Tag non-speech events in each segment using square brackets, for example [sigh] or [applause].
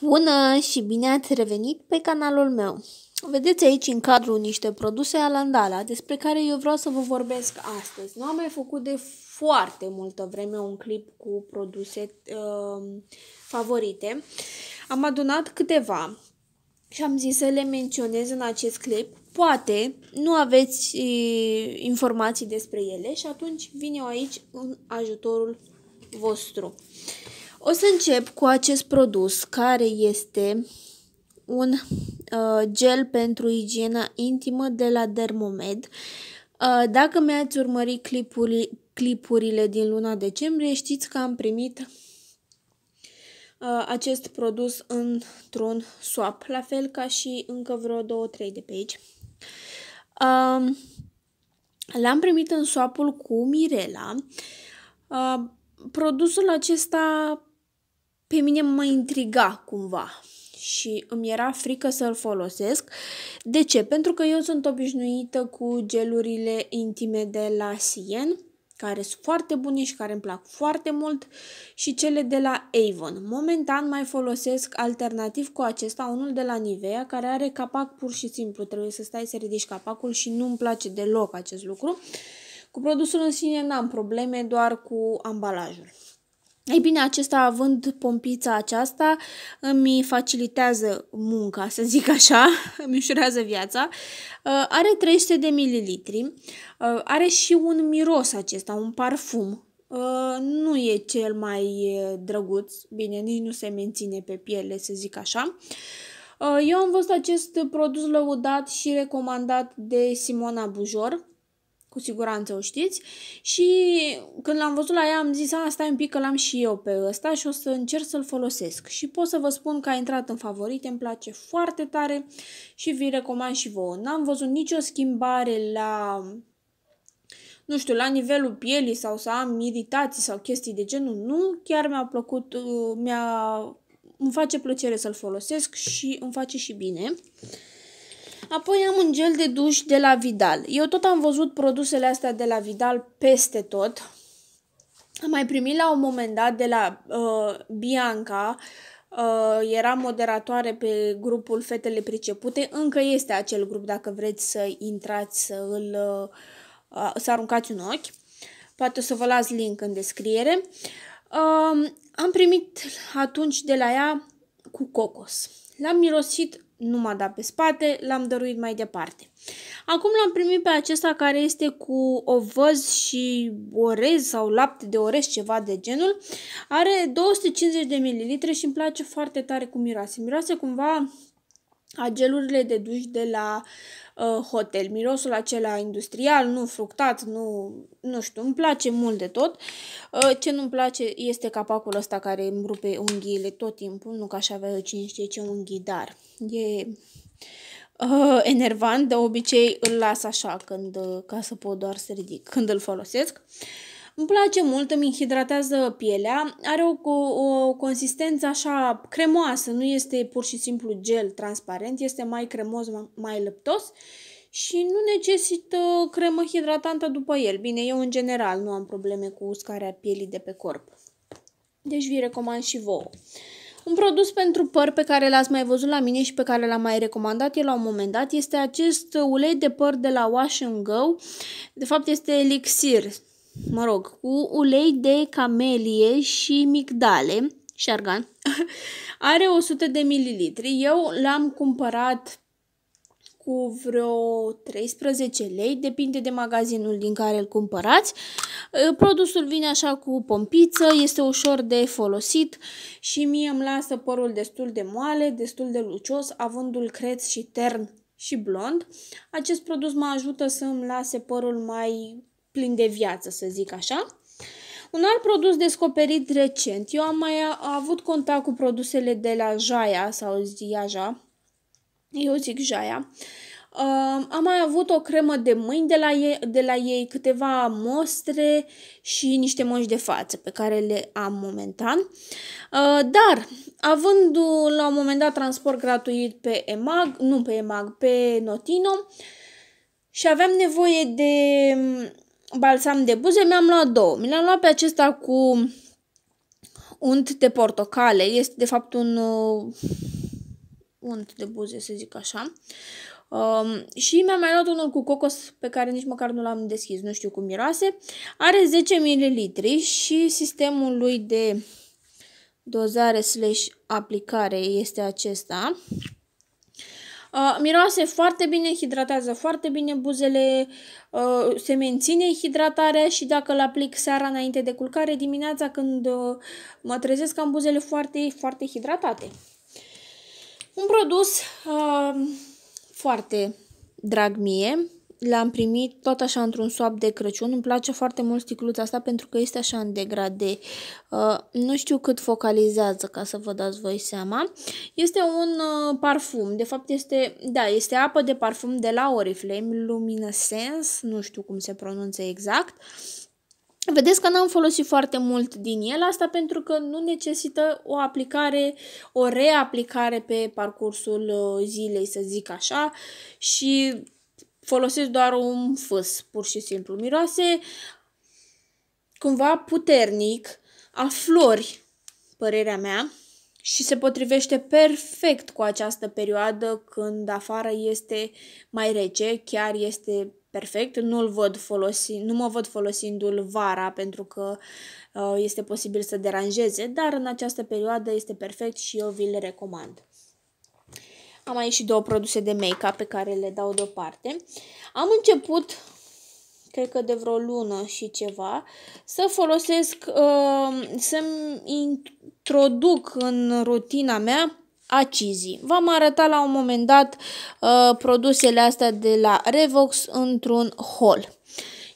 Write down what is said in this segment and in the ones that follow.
Bună și bine ați revenit pe canalul meu! Vedeți aici în cadru niște produse alandala despre care eu vreau să vă vorbesc astăzi. Nu am mai făcut de foarte multă vreme un clip cu produse uh, favorite. Am adunat câteva și am zis să le menționez în acest clip. Poate nu aveți uh, informații despre ele și atunci vin eu aici în ajutorul vostru. Uh, o să încep cu acest produs care este un uh, gel pentru igiena intimă de la Dermomed. Uh, dacă mi-ați urmărit clipuri, clipurile din luna decembrie, știți că am primit uh, acest produs într-un swap, la fel ca și încă vreo 2-3 de pe aici. Um, l-am primit în swapul cu Mirela. Uh, produsul acesta pe mine mă intriga cumva și îmi era frică să-l folosesc. De ce? Pentru că eu sunt obișnuită cu gelurile intime de la Sien, care sunt foarte bune și care îmi plac foarte mult, și cele de la Avon. Momentan mai folosesc alternativ cu acesta unul de la Nivea, care are capac pur și simplu. Trebuie să stai să ridici capacul și nu îmi place deloc acest lucru. Cu produsul în sine n-am probleme, doar cu ambalajul. Ei bine, acesta având pompița aceasta îmi facilitează munca, să zic așa, [laughs] îmi ușurează viața. Uh, are 300 de mililitri, uh, are și un miros acesta, un parfum. Uh, nu e cel mai drăguț, bine, nici nu se menține pe piele, să zic așa. Eu am văzut acest produs lăudat și recomandat de Simona Bujor, cu siguranță o știți. Și când l-am văzut la ea am zis, asta e un pic că l-am și eu pe ăsta și o să încerc să-l folosesc. Și pot să vă spun că a intrat în favorite, îmi place foarte tare și vi recomand și vouă. N-am văzut nicio schimbare la nu știu, la nivelul pielii sau să am iritații sau chestii de genul, nu, chiar mi-a plăcut, uh, mi-a, îmi face plăcere să-l folosesc și îmi face și bine. Uh, Apoi am un gel de duș de la Vidal. Eu tot am văzut produsele astea de la Vidal peste tot. Am mai primit la un moment dat de la uh, Bianca, uh, era moderatoare pe grupul Fetele Pricepute, încă este acel grup dacă vreți să intrați, să îl uh, să aruncați un ochi. Poate o să vă las link în descriere. Uh, am primit atunci de la ea cu cocos. L-am mirosit nu m-a dat pe spate, l-am dăruit mai departe. Acum l-am primit pe acesta care este cu ovăz și orez sau lapte de orez, ceva de genul. Are 250 de ml și îmi place foarte tare cum miroase. Miroase cumva a gelurile de duș de la uh, hotel. Mirosul acela industrial, nu fructat, nu, nu știu, îmi place mult de tot. Uh, ce nu-mi place este capacul ăsta care îmi rupe unghiile tot timpul, nu că aș avea eu cine știe ce unghii, dar e uh, enervant, de obicei îl las așa când, uh, ca să pot doar să ridic, când îl folosesc. Uh, îmi place mult, îmi hidratează pielea, are o, o, o consistență așa cremoasă, nu este pur și simplu gel transparent, este mai cremos, mai lăptos și nu necesită cremă hidratantă după el. Bine, eu în general nu am probleme cu uscarea pielii de pe corp. Deci vi recomand și vouă. Un produs pentru păr pe care l-ați mai văzut la mine și pe care l-am mai recomandat el la un moment dat este acest ulei de păr de la Wash Go. De fapt este elixir mă rog, cu ulei de camelie și migdale, șargan, [laughs] are 100 de mililitri. Eu l-am cumpărat cu vreo 13 lei, depinde de magazinul din care îl cumpărați. Produsul vine așa cu pompiță, este ușor de folosit și mie îmi lasă părul destul de moale, destul de lucios, avându-l creț și tern și blond. Acest produs mă ajută să îmi lase părul mai plin de viață, să zic așa. Un alt produs descoperit recent, eu am mai avut contact cu produsele de la Jaya sau Ziaja, eu zic Jaya, Uh, am mai avut o cremă de mâini de la, ei, de la ei, câteva mostre și niște măști de față pe care le am momentan. Uh, dar, având la un moment dat transport gratuit pe EMAG, nu pe EMAG, pe Notino, și aveam nevoie de balsam de buze, mi-am luat două. Mi l-am luat pe acesta cu unt de portocale. Este, de fapt, un uh, unt de buze, să zic așa. Um, și mi-am mai luat unul cu cocos pe care nici măcar nu l-am deschis, nu știu cum miroase. Are 10 ml și sistemul lui de dozare slash aplicare este acesta. Uh, miroase foarte bine, hidratează foarte bine buzele, uh, se menține hidratarea și dacă îl aplic seara înainte de culcare, dimineața când uh, mă trezesc am buzele foarte, foarte hidratate. Un produs uh, foarte drag mie, l-am primit tot așa într-un soap de Crăciun. Îmi place foarte mult sticluța asta pentru că este așa în degrade. Uh, nu știu cât focalizează ca să vă dați voi seama. Este un uh, parfum. De fapt este, da, este apă de parfum de la Oriflame, Sens. nu știu cum se pronunță exact. Vedeți că n-am folosit foarte mult din el, asta pentru că nu necesită o aplicare, o reaplicare pe parcursul uh, zilei, să zic așa, și folosesc doar un fâs, pur și simplu. Miroase cumva puternic a flori, părerea mea, și se potrivește perfect cu această perioadă când afară este mai rece, chiar este perfect. Nu-l văd folosi, nu mă văd folosindu-l vara pentru că uh, este posibil să deranjeze, dar în această perioadă este perfect și eu vi-l recomand. Am aici și două produse de make-up pe care le dau deoparte. Am început, cred că de vreo lună și ceva, să folosesc, uh, să-mi introduc în rutina mea acizii. V-am arătat la un moment dat uh, produsele astea de la Revox într-un haul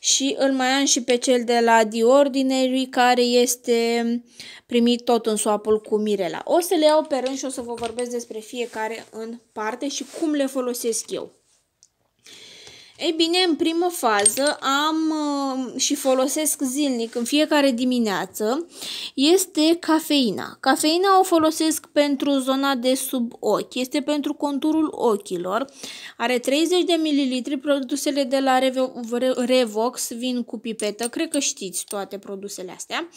și îl mai am și pe cel de la The Ordinary care este primit tot în soapul cu Mirela. O să le iau pe rând și o să vă vorbesc despre fiecare în parte și cum le folosesc eu. Ei bine, în primă fază am uh, și folosesc zilnic în fiecare dimineață este cafeina. Cafeina o folosesc pentru zona de sub ochi, este pentru conturul ochilor. Are 30 de mililitri, produsele de la Revox vin cu pipetă, cred că știți toate produsele astea.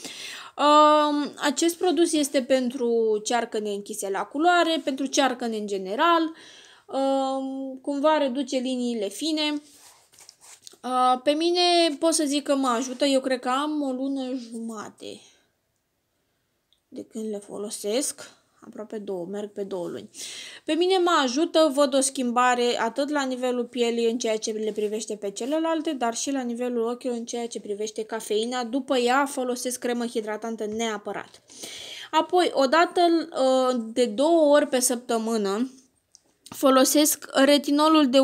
Um, acest produs este pentru cearcăne închise la culoare, pentru cearcăne în general, cumva reduce liniile fine. Pe mine pot să zic că mă ajută, eu cred că am o lună jumate de când le folosesc aproape două, merg pe două luni. Pe mine mă ajută, văd o schimbare atât la nivelul pielii în ceea ce le privește pe celelalte, dar și la nivelul ochilor în ceea ce privește cafeina. După ea folosesc cremă hidratantă neapărat. Apoi, odată ă, de două ori pe săptămână, folosesc retinolul de 1%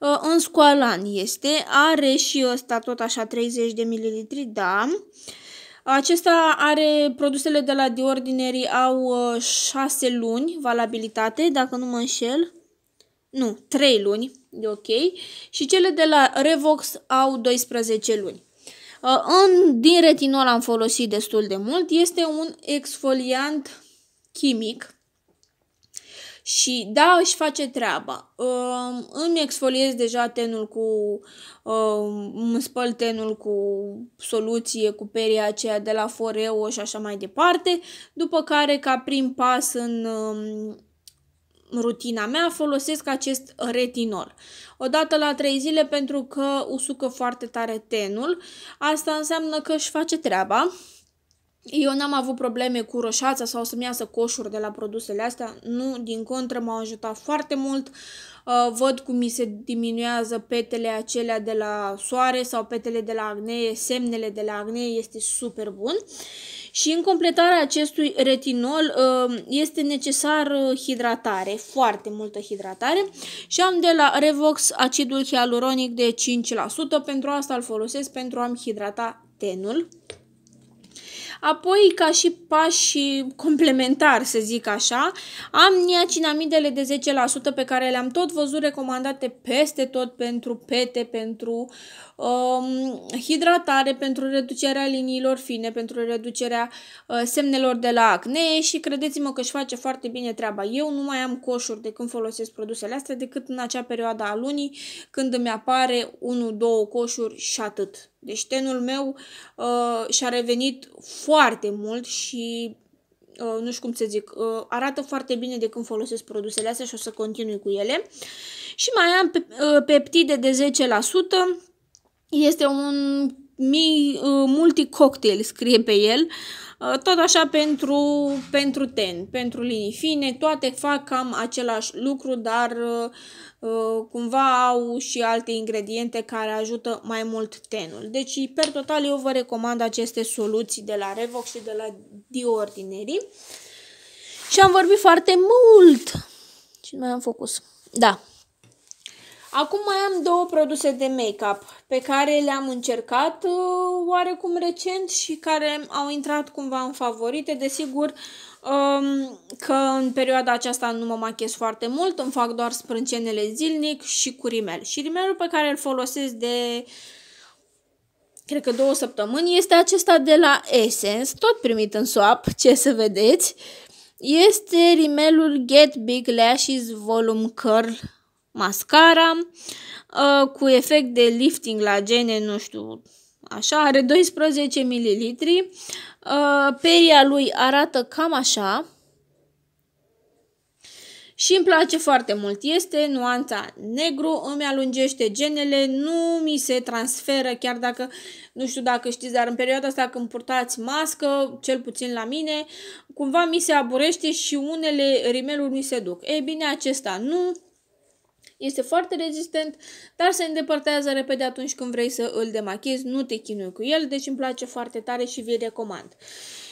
ă, în scoalan este, are și ăsta tot așa 30 de ml, da. Acesta are, produsele de la Diordinerii au 6 ă, luni valabilitate, dacă nu mă înșel. Nu, 3 luni, de ok. Și cele de la Revox au 12 luni. Ă, în, din retinol am folosit destul de mult. Este un exfoliant chimic și da, își face treaba. Uh, îmi exfoliez deja tenul cu, Uh, îmi spăl tenul cu soluție, cu peria aceea de la Foreo și așa mai departe, după care ca prim pas în uh, rutina mea folosesc acest retinol. O dată la 3 zile pentru că usucă foarte tare tenul, asta înseamnă că își face treaba eu n-am avut probleme cu roșața sau să-mi iasă coșuri de la produsele astea, nu, din contră m-au ajutat foarte mult. Uh, văd cum mi se diminuează petele acelea de la soare sau petele de la acne, semnele de la acne, este super bun. Și în completarea acestui retinol uh, este necesar uh, hidratare, foarte multă hidratare și am de la Revox acidul hialuronic de 5%, pentru asta îl folosesc pentru a-mi hidrata tenul. Apoi, ca și pași complementar, să zic așa, am niacinamidele de 10% pe care le-am tot văzut recomandate peste tot pentru pete, pentru um, hidratare, pentru reducerea liniilor fine, pentru reducerea uh, semnelor de la acne și credeți-mă că își face foarte bine treaba. Eu nu mai am coșuri de când folosesc produsele astea decât în acea perioadă a lunii când îmi apare 1-2 coșuri și atât. Deci tenul meu uh, și-a revenit foarte mult și uh, nu știu cum să zic, uh, arată foarte bine de când folosesc produsele astea și o să continui cu ele. Și mai am pe, uh, peptide de 10%, este un mii, uh, cocktail scrie pe el, uh, tot așa pentru, pentru ten, pentru linii fine, toate fac cam același lucru, dar uh, cumva au și alte ingrediente care ajută mai mult tenul. Deci, per total, eu vă recomand aceste soluții de la Revox și de la Diordinary. Și am vorbit foarte mult și nu mai am focus. Da. Acum mai am două produse de make-up pe care le-am încercat uh, oarecum recent și care au intrat cumva în favorite. Desigur um, că în perioada aceasta nu mă machez foarte mult, îmi fac doar sprâncenele zilnic și cu rimel. Și rimelul pe care îl folosesc de cred că două săptămâni, este acesta de la Essence, tot primit în swap, ce să vedeți. Este rimelul Get Big Lashes Volume Curl mascara uh, cu efect de lifting la gene, nu știu, așa, are 12 ml. Uh, peria lui arată cam așa și îmi place foarte mult. Este nuanța negru, îmi alungește genele, nu mi se transferă, chiar dacă, nu știu dacă știți, dar în perioada asta când purtați mască, cel puțin la mine, cumva mi se aburește și unele rimeluri mi se duc. Ei bine, acesta nu, este foarte rezistent, dar se îndepărtează repede atunci când vrei să îl demachezi, nu te chinui cu el, deci îmi place foarte tare și vi-l recomand.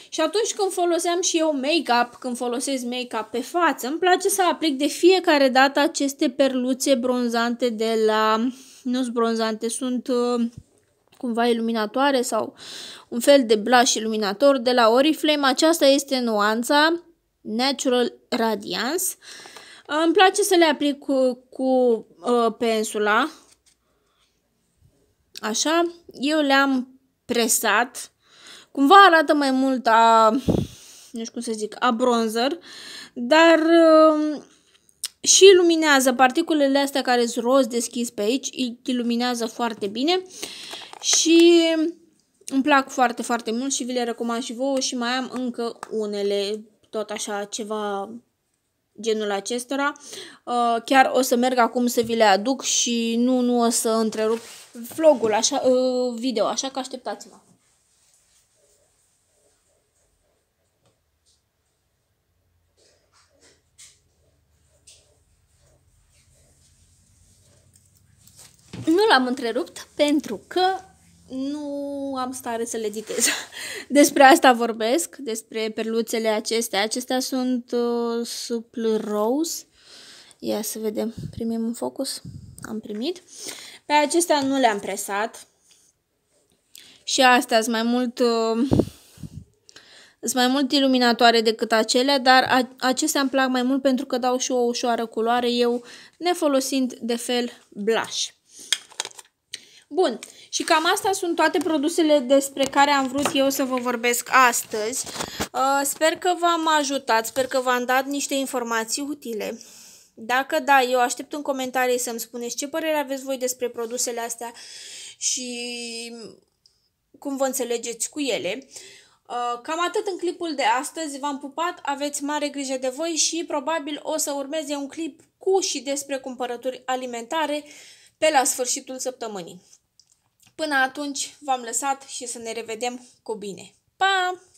Și atunci când foloseam și eu make-up, când folosesc make-up pe față, îmi place să aplic de fiecare dată aceste perluțe bronzante de la... nu bronzante, sunt... Uh, cumva iluminatoare sau un fel de blush iluminator de la Oriflame. Aceasta este nuanța Natural Radiance îmi place să le aplic cu, cu uh, pensula. Așa, eu le-am presat. Cumva arată mai mult a, nu știu cum să zic, a bronzer, dar uh, și iluminează particulele astea care sunt roz deschis pe aici, iluminează foarte bine și îmi plac foarte, foarte mult și vi le recomand și vouă și mai am încă unele, tot așa, ceva genul acestora. Uh, chiar o să merg acum să vi le aduc și nu, nu o să întrerup vlogul așa, uh, video, așa că așteptați-mă. Nu l-am întrerupt pentru că nu am stare să le editez. [laughs] Despre asta vorbesc, despre perluțele acestea. Acestea sunt uh, suple rose. Ia să vedem, primim un focus. Am primit. Pe acestea nu le-am presat. Și astea sunt mai mult... Uh, sunt mai mult iluminatoare decât acelea, dar acestea îmi plac mai mult pentru că dau și o ușoară culoare, eu nefolosind de fel blush. Bun, și cam asta sunt toate produsele despre care am vrut eu să vă vorbesc astăzi. Uh, sper că v-am ajutat, sper că v-am dat niște informații utile. Dacă da, eu aștept în comentarii să-mi spuneți ce părere aveți voi despre produsele astea și cum vă înțelegeți cu ele. Uh, cam atât în clipul de astăzi, v-am pupat, aveți mare grijă de voi și probabil o să urmeze un clip cu și despre cumpărături alimentare pe la sfârșitul săptămânii. Până atunci v-am lăsat și să ne revedem cu bine. Pa!